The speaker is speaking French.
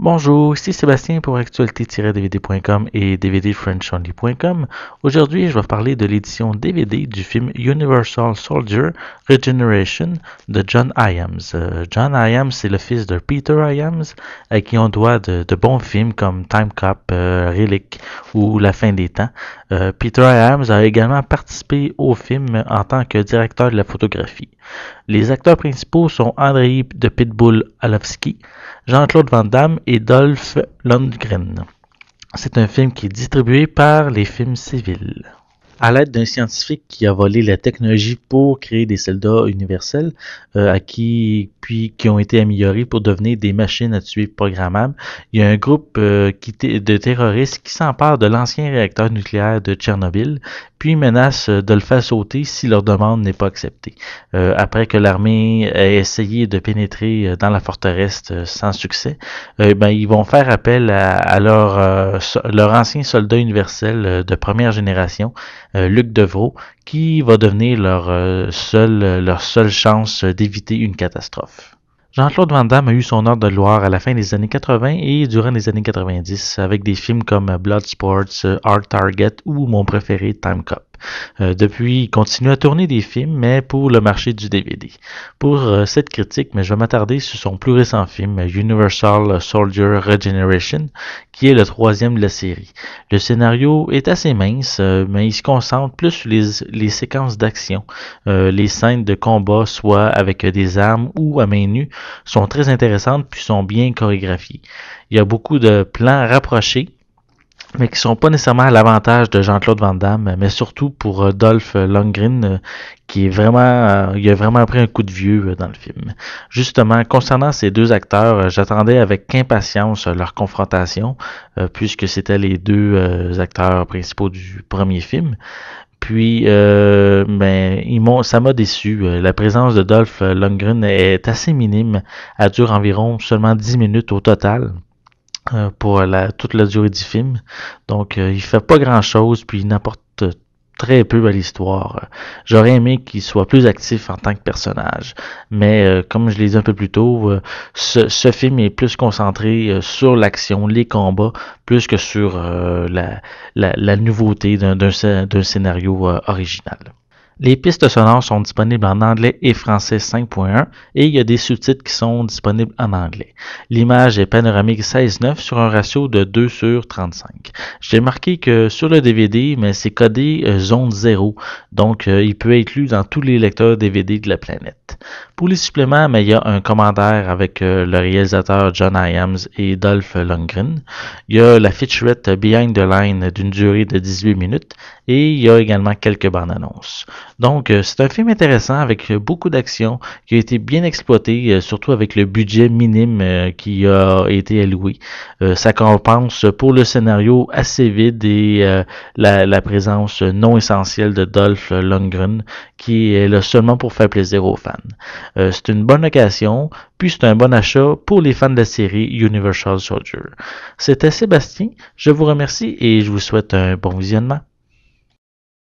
Bonjour, ici Sébastien pour actualité-dvd.com et dvdfrenchonly.com. Aujourd'hui, je vais parler de l'édition DVD du film Universal Soldier Regeneration de John Iams. Euh, John Iams, est le fils de Peter Iams, à qui on doit de, bons films comme Time Cop, euh, Relic ou La fin des temps. Euh, Peter Iams a également participé au film en tant que directeur de la photographie. Les acteurs principaux sont Andrei de Pitbull Alowski, Jean-Claude Van Damme et Dolph Lundgren. C'est un film qui est distribué par les films civils à l'aide d'un scientifique qui a volé la technologie pour créer des soldats universels, euh, à qui, puis, qui ont été améliorés pour devenir des machines à tuer programmables. Il y a un groupe euh, de terroristes qui s'empare de l'ancien réacteur nucléaire de Tchernobyl, puis menace euh, de le faire sauter si leur demande n'est pas acceptée. Euh, après que l'armée ait essayé de pénétrer euh, dans la forteresse sans succès, ben, ils vont faire appel à, à leur, leur ancien soldat universel de première génération euh, Luc Devaux, qui va devenir leur, euh, euh, leur seule chance d'éviter une catastrophe. Jean-Claude Van Damme a eu son ordre de gloire à la fin des années 80 et durant les années 90 avec des films comme Sports, Hard Target ou mon préféré Time Cop. Euh, depuis, il continue à tourner des films, mais pour le marché du DVD. Pour euh, cette critique, mais je vais m'attarder sur son plus récent film, Universal Soldier Regeneration, qui est le troisième de la série. Le scénario est assez mince, euh, mais il se concentre plus sur les, séquences d'action. les scènes de combat, soit avec des armes ou à main nue, sont très intéressantes puis sont bien chorégraphiées. Il y a beaucoup de plans rapprochés mais qui sont pas nécessairement à l'avantage de Jean-Claude Van Damme, mais surtout pour euh, Dolph euh, Lundgren, euh, qui est vraiment, il a vraiment pris un coup de vieux dans le film. Justement, concernant ces deux acteurs, j'attendais avec impatience leur confrontation, puisque c'était les deux acteurs principaux du premier film. Puis, euh, ben, ils m'ont, ça m'a déçu. La présence de Dolph Lundgren est assez minime. Elle dure environ seulement 10 minutes au total, euh, pour la, toute la durée du film. Donc, euh, il fait pas grand-chose, puis il n'apporte très peu à l'histoire. J'aurais aimé qu'il soit plus actif en tant que personnage, mais euh, comme je l'ai dit un peu plus tôt, ce, film est plus concentré sur l'action, les combats, plus que sur la, la, la, nouveauté d'un scénario original. Les pistes sonores sont disponibles en anglais et français 5.1 et il y a des sous-titres qui sont disponibles en anglais. L'image est panoramique 16.9 sur un ratio de 2 sur 35. J'ai marqué que sur le DVD, mais c'est codé euh, zone 0, donc euh, il peut être lu dans tous les lecteurs DVD de la planète. Pour les suppléments, mais il y a un commentaire avec euh, le réalisateur John Iams et Dolph Lundgren. Il y a la featurette Behind the Line d'une durée de 18 minutes et il y a également quelques bandes annonces. Donc, euh, c'est un film intéressant avec euh, beaucoup d'action qui a été bien exploité, euh, surtout avec le budget minime qui a été alloué. ça compense pour le scénario assez vide et la, la présence non essentielle de Dolph Lundgren qui est là seulement pour faire plaisir aux fans. c'est une bonne occasion, puis c'est un bon achat pour les fans de la série Universal Soldier. C'était Sébastien, je vous remercie et je vous souhaite un bon visionnement.